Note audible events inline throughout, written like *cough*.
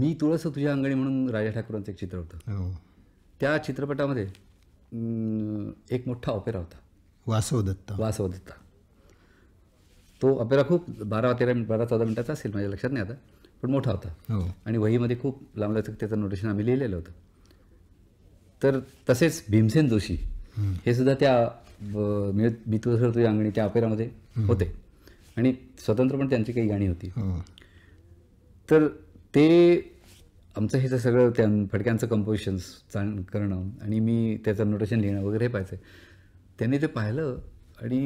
मी तुळस तुझ्या अंगणी म्हणून राजा ठाकूरांचं एक चित्र होतं हो. त्या चित्रपटामध्ये एक मोठा ऑपेरा होता वासवदत्त वासवदत्त तो ऑपेरा खूप बारा तेरा मिनिट बारा चौदा मिनिटाचा असेल माझ्या लक्षात नाही आता पण मोठा होता हो. आणि वहीमध्ये खूप लांबलाचक त्याचं नोटेशन आम्ही लिहिलेलं होतं तर तसेच भीमसेन जोशी हे सुद्धा त्या मी तुझ्या अंगणी त्या ऑपेरामध्ये होते आणि स्वतंत्र पण त्यांची काही गाणी होती हो. तर ते आमचं हे सगळं त्या फडक्यांचं कंपोजिशन्स करणं आणि मी त्याचं नोटेशन लिहिणं वगैरे हे पाहायचं त्यांनी ते पाहिलं आणि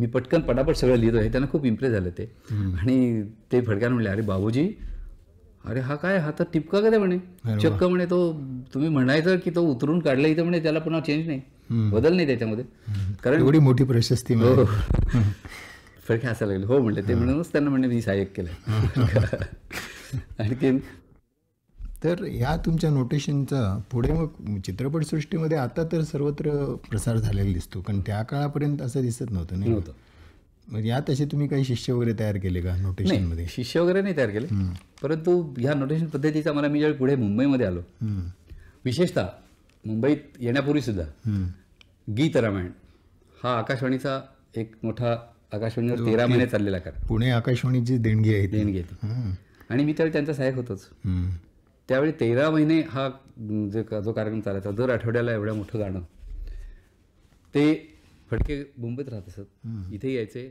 मी पटकन पटापट सगळं लिहितो हे त्यांना खूप इम्प्रेस झालं ते आणि ते फडक्यानं म्हणले अरे बाबूजी अरे हा काय हा तर टिपका का म्हणे चक्क म्हणे तो तुम्ही म्हणायचं की तो उतरून काढला इथं म्हणे त्याला पुन्हा चेंज नाही बदल नाही त्याच्यामध्ये कारण एवढी मोठी प्रशस्ती हो *laughs* फडके असायला लागले हो म्हणले ते म्हणूनच त्यांना म्हणले मी सहाय्यक केलं *laughs* *laughs* *laughs* आणखीन तर या तुमच्या नोटेशनचा पुढे मग चित्रपटसृष्टीमध्ये आता तर सर्वत्र प्रसार झालेला दिसतो कारण त्या काळापर्यंत असं दिसत नव्हतं नाही होतं मग या तसे तुम्ही काही शिष्य वगैरे तयार केले का नोटेशनमध्ये शिष्य वगैरे नाही तयार केले परंतु ह्या नोटेशन पद्धतीचा मला मी ज्यावेळी पुढे मुंबईमध्ये आलो विशेषतः मुंबईत येण्यापूर्वी सुद्धा गीत रामायण हा आकाशवाणीचा एक मोठा आकाशवाणीवर तेरा महिने चाललेला कार पुणे आकाशवाणीची देणगी आहे देणगी आहे आणि मी त्यावेळी त्यांचा सहाय्यक होतोच त्यावेळी तेरा महिने हा जे जो कार्यक्रम चालायचा दर आठवड्याला एवढं मोठं गाणं ते फडके मुंबईत राहत असत इथे यायचे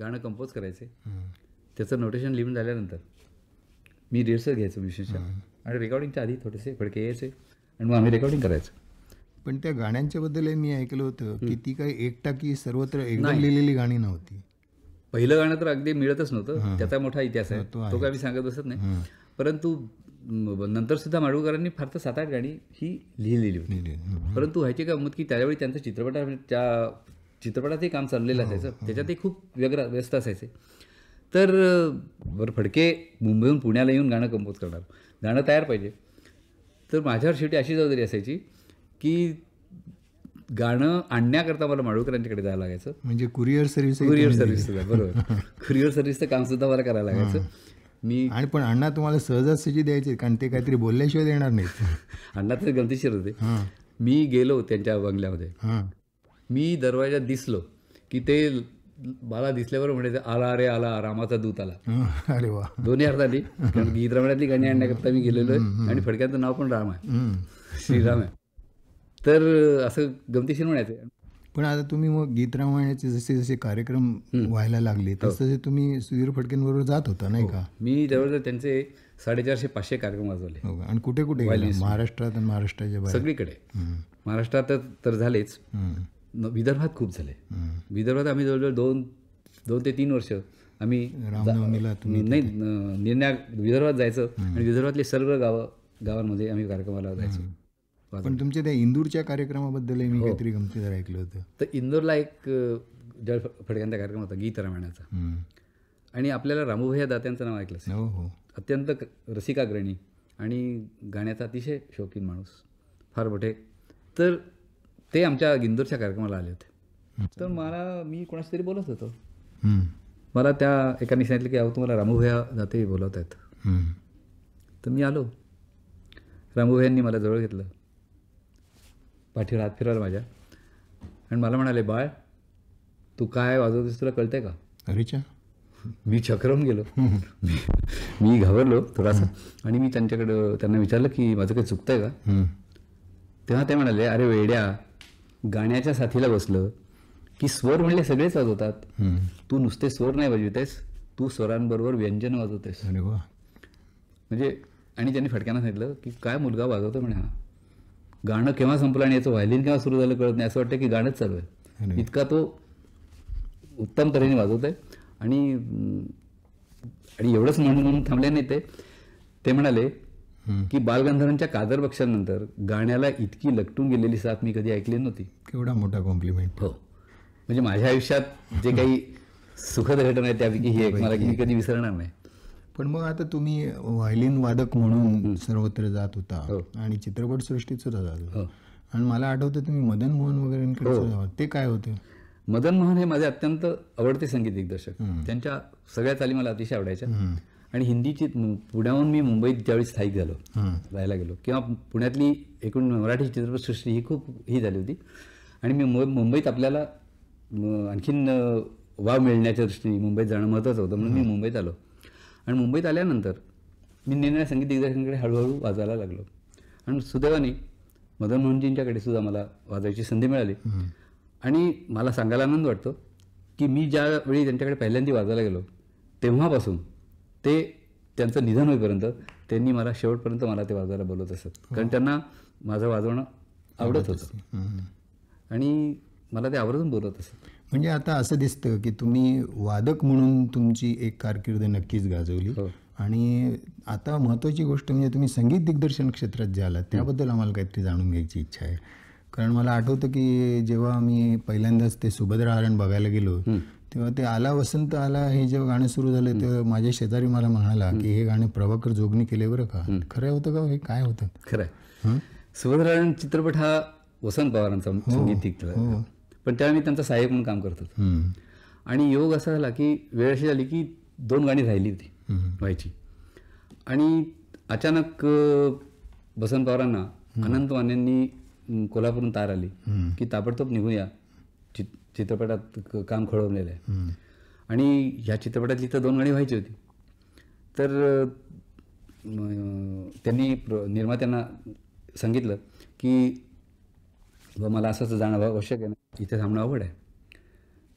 गाणं कंपोज करायचे त्याचं नोटेशन लिहून झाल्यानंतर मी रिहर्सल घ्यायचो विशेषतः आणि रेकॉर्डिंगच्या आधी थोडेसे फडके यायचे आणि मग आम्ही रेकॉर्डिंग करायचो पण त्या गाण्यांच्या बद्दल मी ऐकलं होतं की ती काही की सर्वत्र एकदम लिहिलेली गाणी नव्हती पहिलं गाणं तर अगदी मिळतच नव्हतं त्याचा मोठा इतिहास आहे तो काही सांगत असत नाही परंतु नंतर सुद्धा माडगुळकरांनी फार तर सात आठ गाणी ही लिहिलेली होती परंतु व्हायची काय गमत की त्यावेळी त्यांचं चित्रपटा त्या चित्रपटातही काम चाललेलं हो, असायचं हो. त्याच्यातही खूप व्यग्र व्यस्त असायचे तर बरं फडके मुंबईहून पुण्याला येऊन गाणं कंपोज करणार गाणं तयार पाहिजे तर माझ्यावर शेवटी अशी जबाबदारी असायची की गाणं आणण्याकरता मला यांच्याकडे जायला लागायचं म्हणजे कुरिअर सर्व्हिस कुरिअर सर्व्हिस बरोबर *laughs* कुरिअर सर्व्हिसचं काम सुद्धा मला करायला लागायचं मी आणि पण अण्णा तुम्हाला सहजासहजी द्यायचे कारण ते काहीतरी बोलल्याशिवाय देणार नाही *laughs* अण्णा तर गमतीशीर होते मी गेलो त्यांच्या बंगल्यामध्ये मी दरवाजा दिसलो की ते मला दिसल्यावर म्हणायचं आला अरे आला रामाचा दूत आला अरे वा दोन्ही अर्थाने कारण गीत गाणी आणण्याकरता मी गेलेलो आहे आणि फडक्यांचं नाव पण राम आहे श्रीराम आहे तर असं गमतीशीर म्हणायचं पण आता तुम्ही मग गीत रामायणाचे जसे जसे कार्यक्रम व्हायला लागले तस हो. तसे तुम्ही सुधीर फडकेंबरोबर जात होता नाही हो. का मी जवळजवळ त्यांचे साडेचारशे पाचशे कार्यक्रम वाजवले हो आणि कुठे कुठे महाराष्ट्रात महाराष्ट्राच्या सगळीकडे महाराष्ट्रात तर झालेच विदर्भात खूप झाले विदर्भात आम्ही जवळजवळ दोन दोन ते तीन वर्ष आम्ही रामनवमीला नाही निर्णय विदर्भात जायचं आणि विदर्भातले सर्व गावं गावांमध्ये आम्ही कार्यक्रमाला जायचो पण तुमच्या त्या इंदूरच्या कार्यक्रमाबद्दलही मी हो. काहीतरी जर ऐकलं होतं तर इंदूरला एक जळ फडक्यांचा कार्यक्रम होता गीत रामायणाचा आणि आपल्याला रामूभैया दात्यांचं नाव ऐकलं हो, हो अत्यंत रसिकाग्रणी आणि गाण्याचा अतिशय शौकीन माणूस फार मोठे तर ते आमच्या इंदूरच्या कार्यक्रमाला आले होते तर मला मी कोणाशी तरी बोलत होतो मला त्या एकाने सांगितलं की अहो तुम्हाला रामूभैया दाते बोलवत आहेत तर मी आलो रामूभैयांनी मला जवळ घेतलं पाठीवर हात फिराल माझ्या आणि मला म्हणाले बाळ तू काय वाजवतेस तुला कळतंय का अरेच्या मी चक्रम गेलो मी घाबरलो थोडासा आणि मी त्यांच्याकडं त्यांना विचारलं की माझं काही आहे का तेव्हा ते म्हणाले अरे वेड्या गाण्याच्या साथीला बसलं की स्वर म्हणले सगळेच वाजवतात तू नुसते स्वर नाही वाजवतेस तू स्वरांबरोबर व्यंजन वाजवतेस म्हणजे आणि त्यांनी फटक्यांना सांगितलं की काय मुलगा वाजवतो म्हणे हा गाणं केव्हा संपलं आणि याचं व्हायलिन केव्हा सुरू झालं कळत नाही असं वाटतं की गाणंच चालू आहे इतका तो उत्तम तऱ्हेने वाजवत आहे आणि आणि एवढंच म्हणून म्हणून थांबले नाही ते ते म्हणाले की बालगंधर्वांच्या कादर पक्षानंतर गाण्याला इतकी लकटून गेलेली साथ मी कधी ऐकली नव्हती एवढा मोठा कॉम्प्लिमेंट हो म्हणजे माझ्या आयुष्यात जे काही सुखद घटना आहे त्यापैकी ही एक *laughs* मला कधी विसरणार नाही पण मग आता तुम्ही व्हायलिन वादक म्हणून सर्वत्र जात होता हो. आणि सृष्टीत सुद्धा जात होता हो. आणि मला आठवतं तुम्ही मदन मोहन वगैरे हो. ते काय होते मदन मोहन हे माझे अत्यंत आवडते संगीत दिग्दर्शक त्यांच्या सगळ्या चाली मला अतिशय आवडायच्या आणि हिंदीची पुण्याहून मी मुंबईत ज्यावेळी स्थायिक झालो राहायला गेलो किंवा पुण्यातली एकूण मराठी चित्रपटसृष्टी ही खूप ही झाली होती आणि मी मुंबईत आपल्याला आणखीन वाव मिळण्याच्या दृष्टीने मुंबईत जाणं महत्त्वाचं होतं म्हणून मी मुंबईत आलो आणि मुंबईत आल्यानंतर मी निर्णय संगीत दिग्दर्शकांकडे हळूहळू वाजायला लागलो आणि सुदैवाने मदन मोहनजींच्याकडे सुद्धा मला वाजायची संधी मिळाली आणि मला सांगायला आनंद वाटतो की मी ज्यावेळी त्यांच्याकडे पहिल्यांदा वाजायला गेलो तेव्हापासून ते त्यांचं निधन होईपर्यंत त्यांनी मला शेवटपर्यंत मला ते वाजायला बोलवत असत कारण हो. त्यांना माझं वाजवणं आवडत होतं आणि मला ते आवर्जून बोलत असत म्हणजे आता असं दिसतं की तुम्ही वादक म्हणून तुमची एक कारकीर्द नक्कीच गाजवली हो. आणि आता महत्त्वाची गोष्ट म्हणजे तुम्ही संगीत दिग्दर्शन क्षेत्रात जे आलात त्याबद्दल आम्हाला काहीतरी जाणून घ्यायची इच्छा आहे कारण मला आठवतं की जेव्हा आम्ही पहिल्यांदाच ते सुभद्रा हरण बघायला गेलो तेव्हा ते आला वसंत आला हे जेव्हा गाणं सुरू झालं तेव्हा माझ्या शेजारी मला म्हणाला की हे गाणं प्रभाकर जोगणी केले बरं का खरं होतं का हो? हे काय होतं खरं सुभद्रा चित्रपट हा वसंत पवारांचा हो. संगीत पण त्यावेळी मी त्यांचा सहाय्यक म्हणून काम करत होतो आणि योग असा झाला की वेळ अशी झाली की दोन गाणी राहिली होती व्हायची आणि अचानक बसंत पवारांना अनंत वानेंनी कोल्हापूरून तार आली की ताबडतोब निघूया चित्रपटात काम खळवलेलं आहे आणि ह्या चित्रपटातली तर दोन गाणी व्हायची होती तर त्यांनी निर्मात्यांना सांगितलं की मला असंच जाणं आवश्यक आहे ना इथे थांबणं अवघड आहे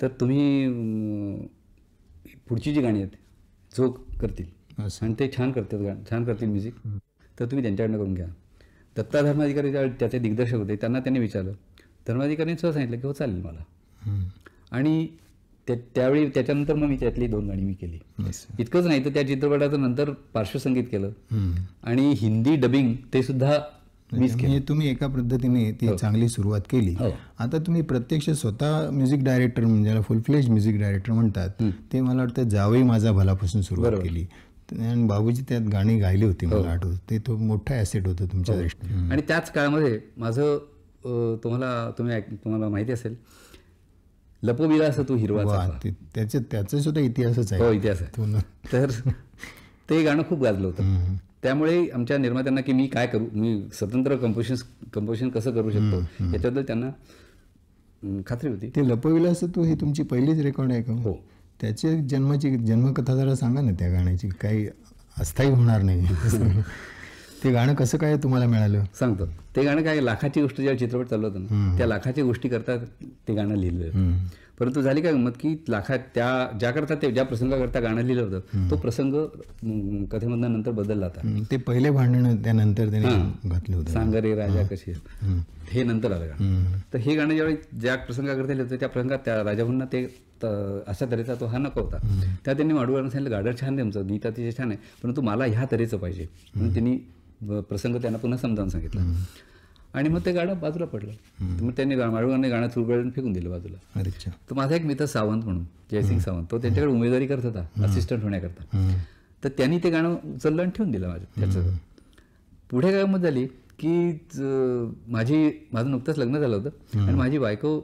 तर तुम्ही पुढची जी गाणी आहेत झोक करतील आणि ते छान करतात गाण छान करतील म्युझिक तर तुम्ही त्यांच्याकडनं करून घ्या दत्ता धर्माधिकारी त्याचे दिग्दर्शक होते त्यांना त्यांनी विचारलं धर्माधिकाऱ्यांनी सहज सांगितलं की हो चालेल मला आणि त्या त्यावेळी त्याच्यानंतर मग मी त्यातली दोन गाणी मी केली इतकंच नाही तर त्या चित्रपटाचं नंतर पार्श्वसंगीत केलं आणि हिंदी डबिंग ते सुद्धा म्हणजे तुम्ही एका पद्धतीने ती हो. चांगली सुरुवात केली हो. आता तुम्ही प्रत्यक्ष स्वतः म्युझिक डायरेक्टर म्हणजे फुल फ्लेज म्युझिक डायरेक्टर म्हणतात ते मला वाटतं जावई माझा भलापासून सुरुवात केली आणि बाबूजी त्यात गाणी गायली होती हो. मला आठवत ते तो मोठा ऍसेट होतं तुमच्या दृष्टीने आणि त्याच काळामध्ये माझं तुम्हाला तुम्ही तुम्हाला माहिती असेल असं तू हिरवा त्याचं त्याचा सुद्धा इतिहासच आहे इतिहास आहे तर ते गाणं खूप गाजलं होतं त्यामुळे आमच्या निर्मात्यांना की मी काय करू मी स्वतंत्र कंपोशन कंपोजिशन कसं करू शकतो याच्याबद्दल त्यांना खात्री होती ते असं तू ही तुमची पहिलीच रेकॉर्ड आहे का हो त्याची जन्माची जन्मकथा जरा सांगा ना त्या गाण्याची काही अस्थायी होणार नाही *laughs* ते गाणं कसं काय तुम्हाला मिळालं सांगतो ते गाणं काय लाखाची गोष्ट ज्या चित्रपट चालू होतं ना त्या लाखाची गोष्टी करता ते गाणं लिहिलं परंतु झाली काय गंमत की लाखात त्या ज्याकरता ते ज्या प्रसंगाकरता गाणं लिहिलं होतं तो प्रसंग कथेमधनं नंतर बदलला होता ते पहिले भांडण त्यानंतर घातलं राजा कशी हे नंतर आलं गाणं तर हे गाणं ज्यावेळी ज्या प्रसंगाकरता लिहिलं होतं त्या प्रसंगात त्या राजाभूंना ते अशा तऱ्हेचा तो हा नको होता त्या त्यांनी माडूळांना सांगितलं गाडर छान त्यांचं गीत अतिशय छान आहे परंतु मला ह्या तऱ्हेचं पाहिजे म्हणून त्यांनी प्रसंग त्यांना पुन्हा समजावून सांगितलं आणि मग ते गाणं बाजूला पडलं मग त्यांनी माळुगांनी गाणं चुरबळून फेकून दिलं बाजूला तर माझा एक मित्र सावंत म्हणून जयसिंग सावंत तो त्यांच्याकडे उमेदवारी करत होता असिस्टंट होण्याकरता तर त्यांनी ते गाणं उचललं आणि ठेवून दिलं माझं त्याचं पुढे काय मत झाली की माझी माझं नुकतंच लग्न झालं होतं आणि माझी बायको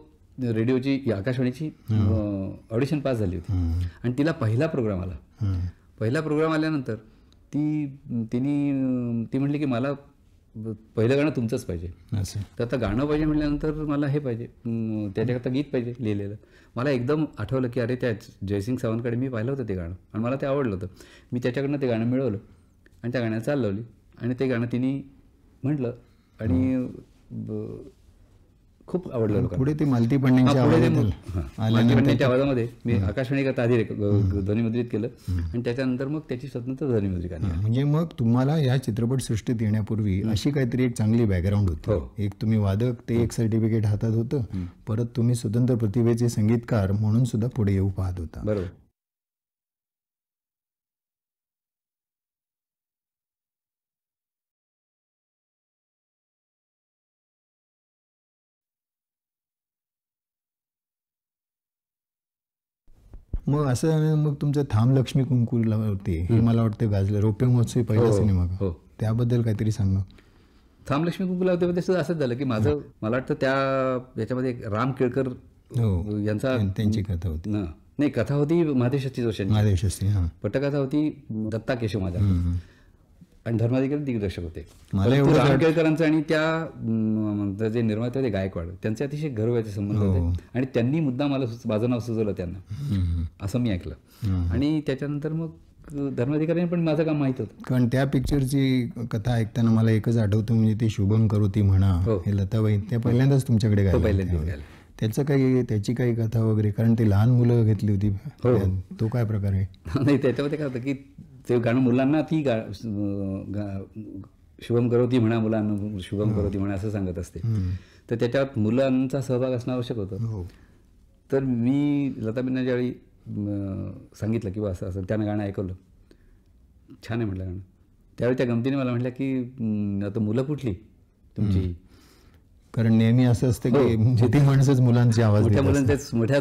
रेडिओची आकाशवाणीची ऑडिशन पास झाली होती आणि तिला पहिला प्रोग्राम आला पहिला प्रोग्राम आल्यानंतर ती तिने ती म्हटली की मला पहिलं गाणं तुमचंच पाहिजे असं तर आता गाणं पाहिजे म्हटल्यानंतर मला हे पाहिजे त्याच्याकरता गीत पाहिजे लिहिलेलं मला एकदम आठवलं की अरे त्या जयसिंग सावंतकडे मी पाहिलं होतं ते गाणं आणि मला ते आवडलं होतं मी त्याच्याकडनं ते गाणं मिळवलं आणि त्या गाण्याला चाल आणि ते गाणं तिने म्हटलं आणि खूप आवडलं लोकांना पुढे ते मालती पंड्यांच्या आवाजामध्ये मी आकाशवाणी करता आधी ध्वनिमुद्रित केलं आणि त्याच्यानंतर मग त्याची स्वतंत्र ध्वनिमुद्रिका म्हणजे मग तुम्हाला या चित्रपट सृष्टीत येण्यापूर्वी अशी काहीतरी एक चांगली बॅकग्राऊंड होती हो. एक तुम्ही वादक ते एक सर्टिफिकेट हातात होतं परत तुम्ही स्वतंत्र प्रतिभेचे संगीतकार म्हणून सुद्धा पुढे येऊ पाहत होता बरोबर मग असं मग तुमचं थांब लक्ष्मी कुंकूला होते हे मला वाटतं गाजलं रोप्य महोत्सव हो, पहिला सिनेमा हो. त्याबद्दल काहीतरी सांगा थांब लक्ष्मी कुंकूला होते तसं असंच झालं की माझं मला वाटतं त्या याच्यामध्ये राम केळकर हो. यांचा त्यांची कथा होती नाही कथा होती महादेव जोशी महादेव पटकथा होती दत्ता केशव माझा आणि धर्माधिकारी दिग्दर्शक होते मला एवढं आणि त्या जे निर्माते होते गायकवाड त्यांचे अतिशय गर्वाचे संबंध होते हो. आणि त्यांनी मुद्दा मला माझं नाव सुचवलं त्यांना असं मी ऐकलं आणि त्याच्यानंतर मग धर्माधिकारी पण माझं काम माहित होतं कारण त्या पिक्चरची कथा ऐकताना मला एकच आठवतं म्हणजे ते शुभम करू ती म्हणा हो. हे लताबाई त्या पहिल्यांदाच तुमच्याकडे हो, गायला त्याचं काही त्याची काही कथा वगैरे कारण ते लहान मुलं घेतली होती तो काय प्रकार आहे *laughs* नाही त्याच्यामध्ये काय होतं की ते गाणं मुलांना ती गा, गा शुभम करोती म्हणा मुलांना शुभम करोती म्हणा असं सांगत असते तर त्याच्यात मुलांचा सहभाग असणं आवश्यक होतं हो. तर मी लताबेंना ज्यावेळी सांगितलं किंवा असं असं त्यानं गाणं ऐकवलं छान आहे म्हटलं गाणं त्यावेळी त्या गमतीने मला म्हटलं की आता मुलं कुठली तुमची कारण नेहमी असं असतं की हो. म्हणजे ती माणसंच मुलांचे आवाज मोठ्या मुलांचे मोठ्या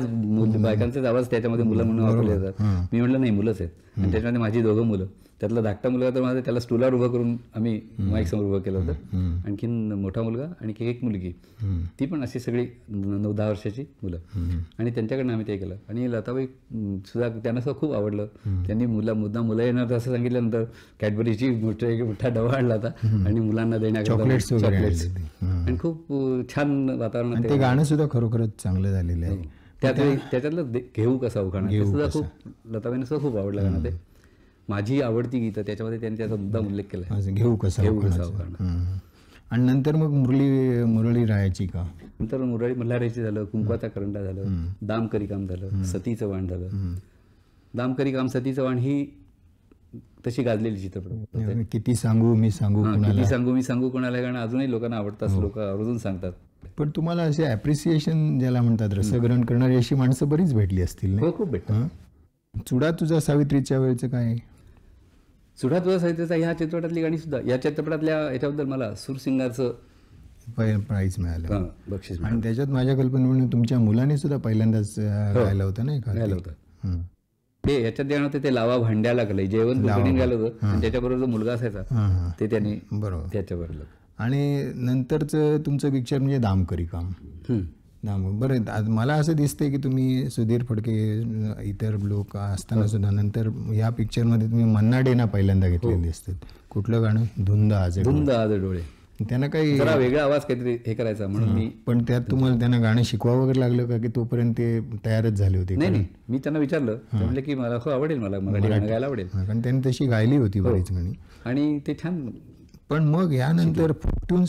बायकांचेच आवाज त्याच्यामध्ये मुलं म्हणून वापरले जातात मी म्हटलं नाही मुलंच आहेत त्याच्यामध्ये माझी दोघं मुलं त्यातला धाकटा मुलगा तर माझा त्याला स्टुलावर उभं करून आम्ही माईक समोर उभं केलं होतं आणखीन मोठा मुलगा आणखी एक मुलगी ती पण अशी सगळी नऊ दहा वर्षाची मुलं आणि त्यांच्याकडनं आम्ही ते केलं आणि लताबाई सुद्धा त्यांना सुद्धा खूप आवडलं त्यांनी मुला मुद्दा मुलं येणार असं सांगितल्यानंतर कॅडबरीची मोठा एक मोठा डबा आणला होता आणि मुलांना देण्याकरता चॉकलेट्स आणि खूप छान वातावरण ते गाणं सुद्धा खरोखरच चांगलं झालेलं आहे हो. त्याच्यातलं घेऊ कसा उखाणा सुद्धा खूप लताबाईंना सुद्धा खूप आवडलं गाणं ते माझी आवडती गीत त्याच्यामध्ये त्यांनी त्याचा मुद्दा उल्लेख केला घेऊ कसा घेऊ कसा आणि नंतर मग मुरली मुरळी राहायची का नंतर मुरळी मल्हारायची झालं कुंकवाचा करंडा झालं दामकरी काम झालं सती चव्हाण झालं दामकरी काम सती चव्हाण ही तशी गाजलेली चित्रपट म्हणजे किती सांगू मी सांगू किती सांगू मी सांगू कोणाला कारण अजूनही लोकांना आवडतात हो. लोक अजून सांगतात पण तुम्हाला असे ॲप्रिसिएशन ज्याला म्हणतात रसग्रहण करणारी अशी माणसं बरीच भेटली असतील हो खूप भेट चुडा तुझा सावित्रीच्या वेळेचं काय सुधा तुझा साहित्याचा ह्या चित्रपटातली गाणी सुद्धा या चित्रपटातल्या याच्याबद्दल मला सुरसिंगाचं प्राईज मिळालं बक्षीस आणि त्याच्यात माझ्या कल्पने म्हणून तुमच्या मुलाने सुद्धा पहिल्यांदाच राहिला हो. होतं नाही राहिलं होतं ते याच्यात देणार होते ते लावा भांड्या लागले जेवण झालं होतं आणि त्याच्याबरोबर मुलगा असायचा ते त्याने बरोबर त्याच्याबरोबर आणि नंतरचं तुमचं पिक्चर म्हणजे दामकरी काम ना बरं मला असं दिसतंय की तुम्ही सुधीर फडके इतर लोक असताना हो. सुद्धा नंतर या पिक्चरमध्ये तुम्ही मन्ना ना पहिल्यांदा घेतलेले हो. दिसते कुठलं गाणं धुंद आज धुंद आज डोळे त्यांना काही वेगळा आवाज काहीतरी हे करायचा म्हणून मी पण त्यात तुम्हाला त्यांना गाणं शिकवा वगैरे लागलं का की तोपर्यंत ते तयारच झाले होते नाही नाही मी त्यांना विचारलं म्हणजे की मला हो आवडेल मला मराठी गायला आवडेल कारण त्यांनी तशी गायली होती हो. बरीच गाणी आणि ते छान पण मग यानंतर फुटून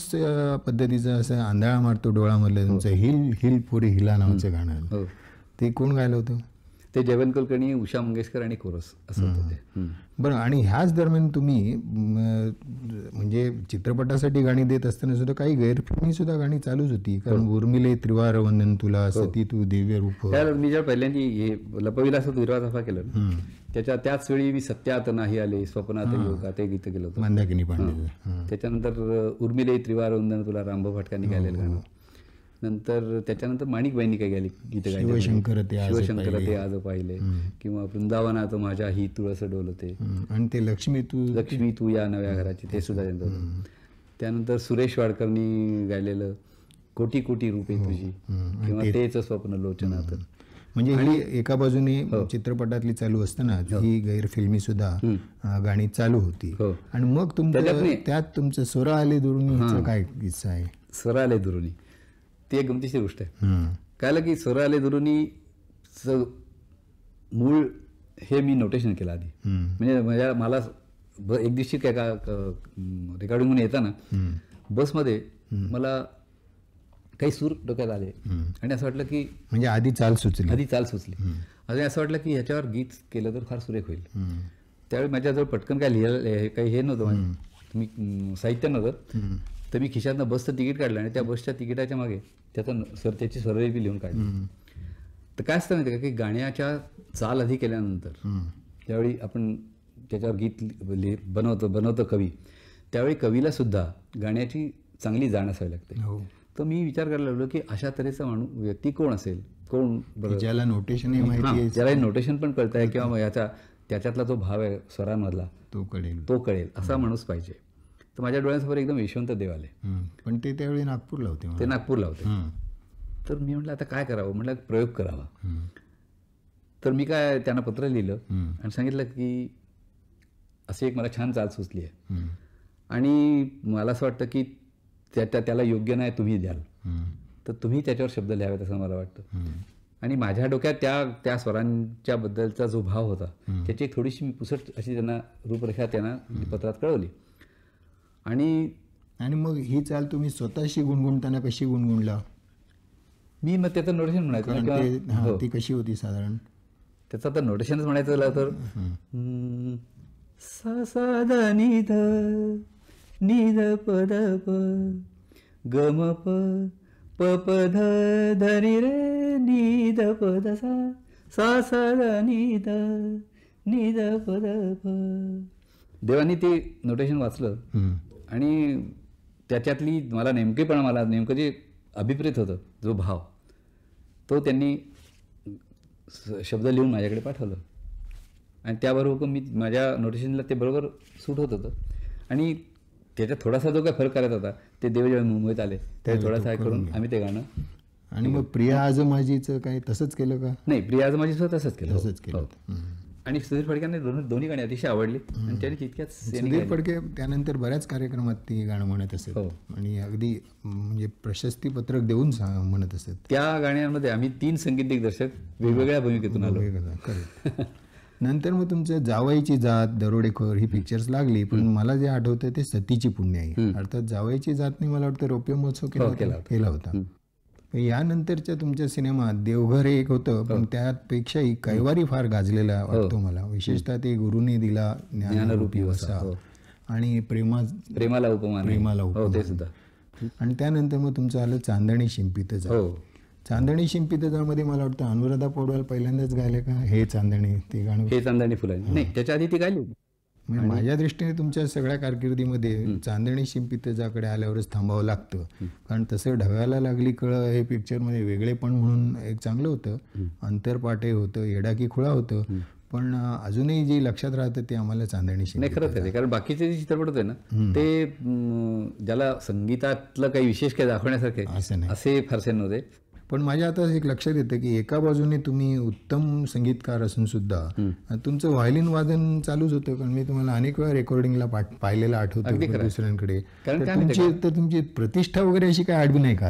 पद्धतीचं असं आंधळा मारतो डोळामधलं हो. तुमचं हिल हिल पुरी हिला नावाचं गाणं हो. ते कोण गायलं होतं ते जयवंत कुलकर्णी उषा मंगेशकर आणि कोरस असं होते बरं आणि ह्याच दरम्यान तुम्ही म्हणजे चित्रपटासाठी गाणी देत असताना सुद्धा काही गैरफिल्मी सुद्धा गाणी चालूच होती हो. कारण उर्मिले त्रिवार वंदन तुला हो. सती तू दिव्य रूप मी जेव्हा पहिल्यांदा लपविला असं हिरवा दफा केला त्याच्या त्याच वेळी मी सत्यात नाही आले स्वप्नात योगा ते गीत केलं त्याच्यानंतर उर्मिले त्रिवार वंदन तुला रामभाऊ फाटकांनी गायलेलं हो, गाणं नंतर त्याच्यानंतर माणिकबाईंनी काय गेली गीत गायले शिवशंकर ते शिवशंकर ते आज पाहिले किंवा वृंदावनात माझ्या ही तुळस डोलते आणि ते लक्ष्मी तू लक्ष्मी तू या नव्या घराची ते सुद्धा त्यांचं त्यानंतर सुरेश वाडकरनी गायलेलं कोटी कोटी रूपे हो. तुझी किंवा तेच स्वप्न लोचनात म्हणजे ही एका बाजूने हो. चित्रपटातली चालू असताना हो. ही गैरफिल्मी सुद्धा गाणी चालू होती आणि मग तुमच्या त्यात तुमचं स्वरा आले दुरुनी काय किस्सा आहे स्वर आले दुरुनी ती एक गमतीशीर गोष्ट आहे काय की स्वर आले दुरुनी मूळ हे मी नोटेशन केलं आधी म्हणजे माझ्या मला एक दिवशी काय का म्हणून येताना बसमध्ये मला काही सूर डोक्यात आले आणि असं वाटलं की म्हणजे आधी चाल सुचली आधी चाल सुचली आणि असं वाटलं की ह्याच्यावर गीत केलं तर फार सुरेख होईल त्यावेळी माझ्याजवळ पटकन काय लिहिलं काही हे नव्हतं मी साहित्य नव्हतं तर मी खिशातनं बसचं तिकीट काढलं आणि त्या बसच्या तिकिटाच्या मागे त्याचा सर त्याची सरळी लिहून काढली तर काय असतं माहिती का की गाण्याच्या चाल आधी केल्यानंतर त्यावेळी आपण त्याच्यावर गीत बनवतो बनवतो कवी त्यावेळी कवीला सुद्धा गाण्याची चांगली जाण असावी लागते हो. तर मी विचार करायला लागलो की अशा तऱ्हेचा माणू व्यक्ती कोण असेल कोण ज्याला नोटेशन माहिती ज्याला नोटेशन पण कळत आहे किंवा याचा त्याच्यातला जो भाव आहे स्वरांमधला तो कळेल तो कळेल असा माणूस पाहिजे तर माझ्या डोळ्यांसमोर एकदम यशवंत देव आले पण ते त्यावेळी नागपूरला होते ते नागपूरला होते तर मी म्हटलं आता काय करावं म्हटलं प्रयोग करावा तर मी काय त्यांना पत्र लिहिलं आणि सांगितलं की अशी एक मला छान चाल सुचली आहे आणि मला असं वाटतं की त्या त्याला योग्य नाही तुम्ही द्याल तर तुम्ही त्याच्यावर शब्द लिहावेत असं मला वाटतं आणि माझ्या डोक्यात त्या त्या स्वरांच्या बद्दलचा जो भाव होता त्याची थोडीशी मी पुसट अशी त्यांना रूपरेखा त्यांना पत्रात कळवली आणि आणि मग ही चाल तुम्ही स्वतःशी गुणगुणताना कशी गुणगुणला मी मग त्याचं नोटेशन म्हणायचं हो. ती कशी होती साधारण त्याचं आता नोटेशनच म्हणायचं झालं तर सा साधा निध निध पद प गम प प ध धरी रे निध पद सा सा निध निध पद प देवानी ते नोटेशन वाचलं आणि त्याच्यातली मला नेमकेपणा मला नेमकं जे अभिप्रेत होतं जो भाव तो त्यांनी शब्द लिहून माझ्याकडे पाठवलं आणि त्याबरोबर मी माझ्या नोटिशनला ते बरोबर सूट होत होतं आणि त्याच्यात थोडासा जो काय फरक करत होता ते देव मुंबईत आले त्यावेळी थोडासा करून आम्ही ते गाणं आणि मग प्रिया आज माझीचं काय तसंच केलं का नाही प्रिया आज माझीचं तसंच केलं तसंच हो. केलं हो. आणि सुधीर फडक्यांना दोन्ही गाणी अतिशय आवडली आणि त्याने तितक्याच सुधीर फडके त्यानंतर बऱ्याच कार्यक्रमात ते गाणं म्हणत असत हो. आणि अगदी म्हणजे प्रशस्ती पत्रक देऊन म्हणत असत त्या गाण्यांमध्ये आम्ही तीन संगीत दिग्दर्शक वेगवेगळ्या भूमिकेतून आलो नंतर मग तुमचं जावाईची जात दरोडेखोर ही पिक्चर्स लागली पण मला जे आठवतं ते सतीची पुण्य आहे अर्थात जावाईची जातने मला वाटतं रौप्य महोत्सव केला हो, होता यानंतरच्या तुमच्या सिनेमात देवघर एक होतं पण हो. त्यापेक्षाही कैवारी फार गाजलेला हो. वाटतो मला विशेषतः ते गुरुने दिला ज्ञानरूपी वसा हो. आणि प्रेमा प्रेमाला उपमान प्रेमाला उपमान आणि त्यानंतर मग तुमचं आलं चांदणी जा चांदणी शिंपित मध्ये मला वाटतं अनुराधा पौडवाल पहिल्यांदाच गायले का हे चांदणी ते गाणं हे चांदणी फुलं नाही त्याच्या आधी ती गायली म्हणजे माझ्या दृष्टीने तुमच्या सगळ्या कारकिर्दीमध्ये चांदणी शिंपी त्याच्याकडे आल्यावरच थांबावं लागतं कारण तसं ढव्याला लागली कळ हे पिक्चरमध्ये वेगळेपण म्हणून एक चांगलं होतं अंतरपाटे होतं येडाकी खुळा होतं पण अजूनही जे लक्षात राहतं ते आम्हाला चांदणी शिंपी नाही खरंच आहे कारण बाकीचे जे चित्रपट होते ना ते ज्याला संगीतातलं काही विशेष काही दाखवण्यासारखे असे फारसे नव्हते पण माझ्या आता एक लक्षात येतं की एका बाजूने तुम्ही उत्तम संगीतकार असून सुद्धा तुमचं व्हायलिन वादन चालूच होतं कारण मी तुम्हाला अनेक वेळा रेकॉर्डिंगला पाहिलेला आठवतो दुसऱ्यांकडे तुमची तर तुमची प्रतिष्ठा वगैरे अशी काय आडवी नाही का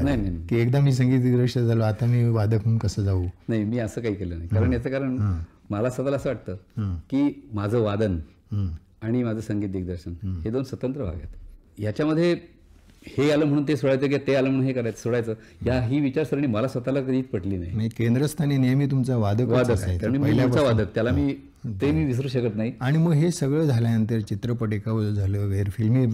की एकदा मी संगीत दिग्दर्शक झालो आता मी वादक म्हणून कसं जाऊ नाही मी असं काही केलं नाही कारण याचं कारण मला स्वतःला असं वाटतं की माझं वादन आणि माझं संगीत दिग्दर्शन हे दोन स्वतंत्र भाग आहेत याच्यामध्ये हे आलं म्हणून ते सोडायचं किंवा ते आलं म्हणून हे करायचं सोडायचं या ही विचारसरणी मला स्वतःला कधीच पटली नाही केंद्रस्थानी नेहमी तुमचा वादक वादक आहे वादक त्याला मी ते मी विसरू शकत नाही आणि मग हे सगळं झाल्यानंतर चित्रपट एकावर झालं वेर फिल्मी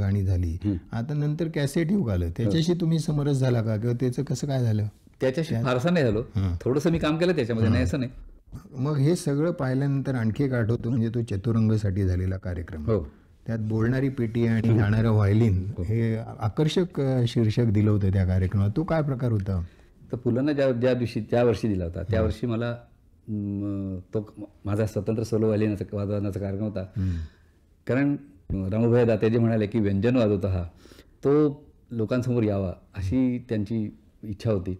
गाणी झाली आता नंतर कॅसेट युग आलं त्याच्याशी तुम्ही समरस झाला का किंवा त्याचं कसं काय झालं त्याच्याशी फारसा नाही झालो थोडंसं मी काम केलं त्याच्यामध्ये नाही असं नाही मग हे सगळं पाहिल्यानंतर आणखी एक आठवतो म्हणजे तो चतुरंगसाठी झालेला कार्यक्रम हो त्यात बोलणारी पेटी आणि गाणारं व्हायलिन हे आकर्षक शीर्षक दिलं होतं त्या कार्यक्रमात तो काय प्रकार होता तर पुलांना ज्या ज्या दिवशी त्या वर्षी दिला होता त्या वर्षी मला तो माझा स्वतंत्र सोलो व्हायलिनाचा वाजवण्याचा कार्यक्रम होता कारण रामूभाई दाते म्हणाले की व्यंजन वाजवता हा तो लोकांसमोर यावा अशी त्यांची इच्छा होती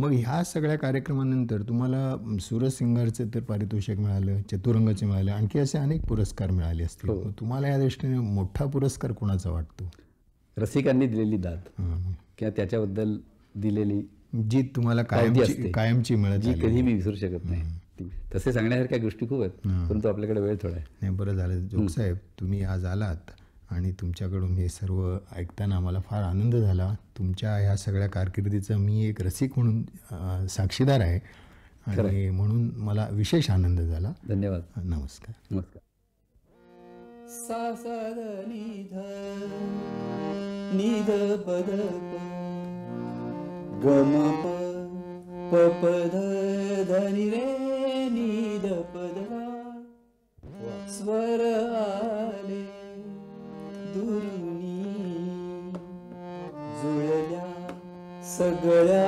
मग ह्या सगळ्या कार्यक्रमानंतर तुम्हाला सुरज सिंगारचं तर पारितोषिक मिळालं चतुरंगाचे मिळाले आणखी असे अनेक पुरस्कार मिळाले असतील हो. तुम्हाला या दृष्टीने मोठा पुरस्कार कोणाचा वाटतो रसिकांनी दिलेली दाद किंवा त्याच्याबद्दल दिलेली जी तुम्हाला कायमची कायमची मिळत जी कधी मी विसरू शकत नाही तसे सांगण्यासारख्या गोष्टी खूप आहेत परंतु आपल्याकडे वेळ थोडा आहे नाही बरं झालं साहेब तुम्ही आज आलात आणि तुमच्याकडून हे सर्व ऐकताना आम्हाला फार आनंद झाला तुमच्या ह्या सगळ्या कारकिर्दीचा मी एक रसिक म्हणून साक्षीदार आहे आणि म्हणून मला विशेष आनंद झाला धन्यवाद नमस्कार नमस्कार सा सा निध निध पद गम प धनी रे निध पद स्वर आ göre